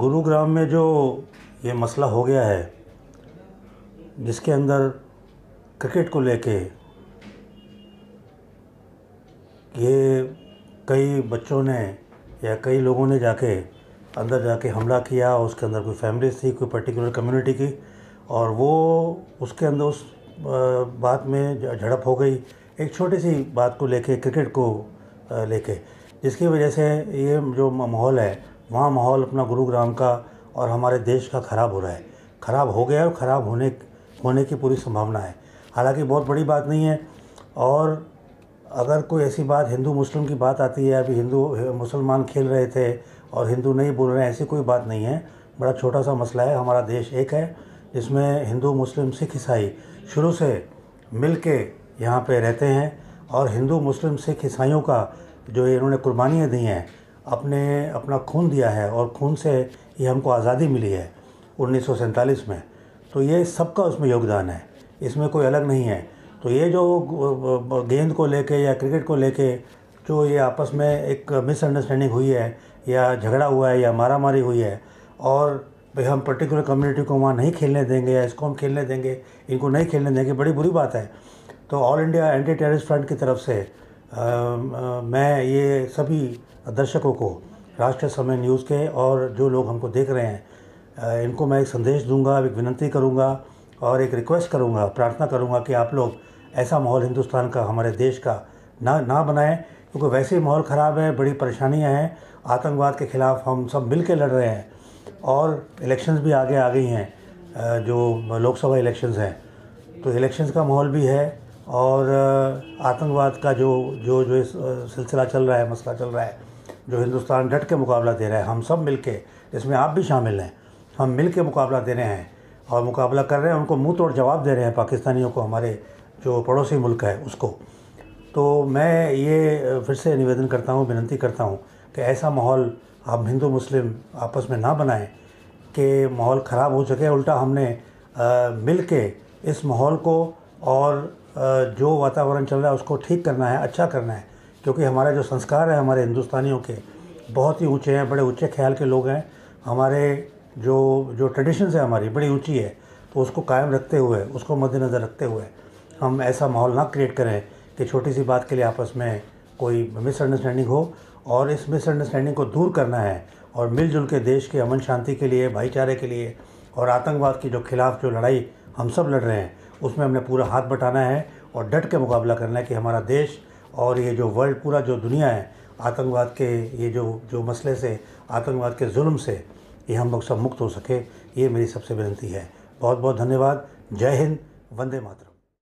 गुरुग्राम में जो ये मसला हो गया है जिसके अंदर क्रिकेट को लेके ये कई बच्चों ने या कई लोगों ने जाके अंदर जाके हमला किया उसके अंदर कोई फैमिलीज थी कोई पर्टिकुलर कम्युनिटी की और वो उसके अंदर उस बात में झड़प हो गई एक छोटी सी बात को लेके क्रिकेट को लेके जिसकी वजह से ये जो माहौल है वहाँ माहौल अपना गुरुग्राम का और हमारे देश का ख़राब हो रहा है ख़राब हो गया और ख़राब होने होने की पूरी संभावना है हालांकि बहुत बड़ी बात नहीं है और अगर कोई ऐसी बात हिंदू मुस्लिम की बात आती है अभी हिंदू मुसलमान खेल रहे थे और हिंदू नहीं बोल रहे हैं ऐसी कोई बात नहीं है बड़ा छोटा सा मसला है हमारा देश एक है जिसमें हिंदू मुस्लिम सिख ईसाई शुरू से मिल के यहाँ पर रहते हैं और हिंदू मुस्लिम सिख ईसाइयों का जो इन्होंने कुर्बानियाँ दी हैं अपने अपना खून दिया है और खून से ये हमको आज़ादी मिली है उन्नीस में तो ये सबका उसमें योगदान है इसमें कोई अलग नहीं है तो ये जो गेंद को लेके या क्रिकेट को लेके जो ये आपस में एक मिसअंडरस्टैंडिंग हुई है या झगड़ा हुआ है या मारा मारी हुई है और भाई हम पर्टिकुलर कम्युनिटी को वहाँ नहीं खेलने देंगे या इसको हम खेलने देंगे इनको नहीं खेलने देंगे बड़ी बुरी बात है तो all India anti terrorist front की तरफ से मैं ये सभी दर्शकों को राष्ट्रीय समय न्यूज़ के और जो लोग हमको देख रहे हैं इनको मैं एक संदेश दूंगा एक विनती करूंगा और एक रिक्वेस्ट करूंगा प्रार्थना करूंगा कि आप लोग ऐसा माहौल हिंदुस्तान का हमारे देश का ना ना बनाएं क्योंकि वैसे ही माहौल ख़राब है बड़ी परेशानियां हैं आतंकवाद के ख़िलाफ़ हम सब मिल के लड़ रहे हैं और इलेक्शंस भी आगे आ गई हैं जो लोकसभा इलेक्शंस हैं तो इलेक्शंस का माहौल भी है और आतंकवाद का जो जो जो सिलसिला चल रहा है मसला चल रहा है जो हिंदुस्तान डट के मुकाबला दे रहा है हम सब मिल के इसमें आप भी शामिल हैं हम मिल के मुकाबला दे रहे हैं और मुकाबला कर रहे हैं उनको मुँह तोड़ जवाब दे रहे हैं पाकिस्तानियों को हमारे जो पड़ोसी मुल्क है उसको तो मैं ये फिर से निवेदन करता हूँ विनती करता हूँ कि ऐसा माहौल हम हिंदू मुस्लिम आपस में ना बनाएं कि माहौल ख़राब हो सके उल्टा हमने मिल के इस माहौल को और जो वातावरण चल रहा है उसको ठीक करना है अच्छा करना है क्योंकि हमारे जो संस्कार हैं हमारे हिंदुस्तानियों के बहुत ही ऊँचे हैं बड़े ऊँचे ख्याल के लोग हैं हमारे जो जो ट्रेडिशंस है हमारी बड़ी ऊँची है तो उसको कायम रखते हुए उसको मद्देनज़र रखते हुए हम ऐसा माहौल ना क्रिएट करें कि छोटी सी बात के लिए आपस में कोई मिसअंडरस्टैंडिंग हो और इस मिसअंडरस्टैंडिंग को दूर करना है और मिलजुल के देश के अमन शांति के लिए भाईचारे के लिए और आतंकवाद के जो खिलाफ जो लड़ाई हम सब लड़ रहे हैं उसमें हमने पूरा हाथ बटाना है और डट के मुकाबला करना है कि हमारा देश और ये जो वर्ल्ड पूरा जो दुनिया है आतंकवाद के ये जो जो मसले से आतंकवाद के जुल्म से ये हम लोग सब मुक्त हो सके ये मेरी सबसे विनती है बहुत बहुत धन्यवाद जय हिंद वंदे मातरम